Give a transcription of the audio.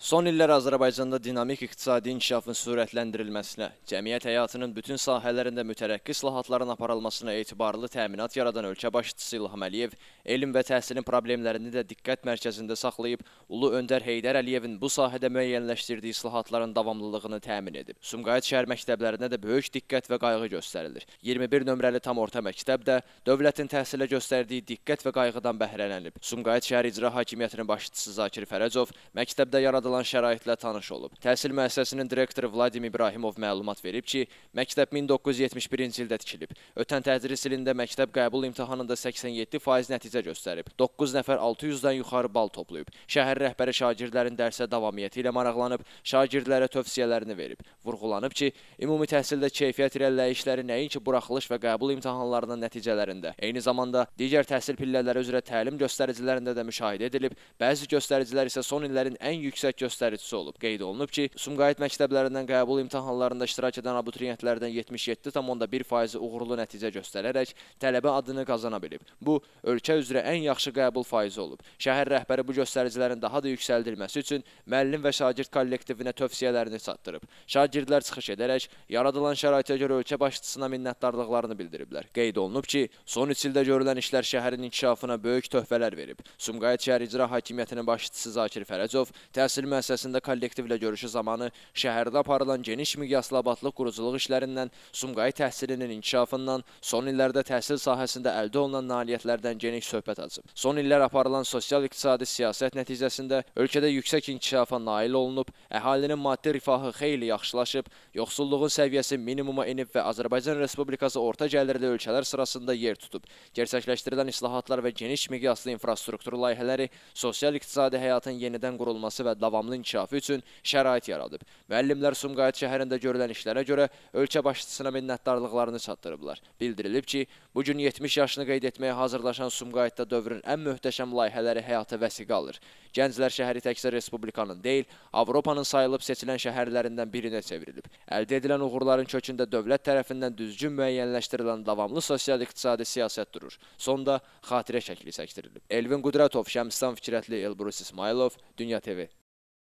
Son illər Azərbaycanda dinamik iqtisadi inkişafın sürətləndirilməsinə, cəmiyyət həyatının bütün sahələrində mütərəqqi islahatların aparılmasına etibarlı təminat yaradan ölkə başçısı İlham Əliyev, elm və təhsilin problemlərini də diqqət mərkəzində saxlayıb, Ulu Öndər Heydər Əliyevin bu sahədə müəyyənləşdirdiyi islahatların davamlılığını təmin edib. Sumqayıt şəhər məktəblərinə də böyük diqqət və qayğı göstərilir. 21 nömrəli tam orta məktəb də dövlətin təhsilə göstərdiyi diqqət və qayğıdan bəhrələnib. Sumqayıt şəhər icra hakimiyyətinin başçısı Zakir Fərəcov məktəbdə yaradılan yaradılan şəraitlə tanış olub. Təhsil müəssisəsinin direktoru Vladim İbrahimov məlumat verib ki, məktəb 1971-ci ildə tikilib. Ötən tədris ilində məktəb qəbul imtahanında 87% nəticə göstərib. 9 nəfər 600-dən yuxarı bal toplayıb. Şəhər rəhbəri şagirdlərin dərsə davamiyyəti ilə maraqlanıb, şagirdlərə tövsiyələrini verib. Vurğulanıb ki, ümumi təhsildə keyfiyyət irəliləyişləri nəinki buraxılış və qəbul imtahanlarının nəticələrində, eyni zamanda digər təhsil pillələri üzrə təlim göstəricilərində də müşahidə edilib, bəzi göstəricilər isə son illərin ən yüksək göstəricisi olub. Qeyd olunub ki, Sumqayıt məktəblərindən qəbul imtahanlarında iştirak edən abituriyentlərdən 77,1% uğurlu nəticə göstərərək tələbə adını qazana bilib. Bu, ölkə üzrə ən yaxşı qəbul faizi olub. Şəhər rəhbəri bu göstəricilərin daha da yüksəldilməsi üçün müəllim və şagird kollektivinə tövsiyələrini çatdırıb. Şagirdlər çıxış edərək yaradılan şəraitə görə ölkə başçısına minnətdarlıqlarını bildiriblər. Qeyd olunub ki, son 3 ildə görülən işlər şəhərin inkişafına böyük töhfələr verib. Sumqayıt şəhər icra hakimiyyətinin başçısı Zakir Fərəcov təhsil müəssisəsində kollektivlə görüşü zamanı şəhərdə aparılan geniş miqyaslı abadlıq quruculuq işlərindən, Sumqayıt təhsilinin inkişafından, son illərdə təhsil sahəsində əldə olunan nailiyyətlərdən geniş söhbət açıb. Son illər aparılan sosial-iqtisadi siyasət nəticəsində ölkədə yüksək inkişafa nail olunub, əhalinin maddi rifahı xeyli yaxşılaşıb, yoxsulluğun səviyyəsi minimuma enib və Azərbaycan Respublikası orta gəlirli ölkələr sırasında yer tutub. Gerçəkləşdirilən islahatlar və geniş miqyaslı infrastruktur layihələri sosial-iqtisadi həyatın yenidən qurulması və davamı davamlı inkişafı üçün şərait yaradıb. Müəllimlər Sumqayıt şəhərində görülən işlərə görə ölkə başçısına minnətdarlıqlarını çatdırıblar. Bildirilib ki, bugün 70 yaşını qeyd etməyə hazırlaşan Sumqayıtda dövrün ən möhtəşəm layihələri həyata vəsiqə alır. Gənclər şəhəri təkcə Respublikanın deyil, Avropanın sayılıb seçilən şəhərlərindən birinə çevrilib. Əldə edilən uğurların kökündə dövlət tərəfindən düzgün müəyyənləşdirilən davamlı sosial-iqtisadi siyasət durur. Sonda xatirə şəkli çəkdirilib. Elvin Qudratov, Şəmstan Fikrətli, Elbrus İsmailov, Dünya TV.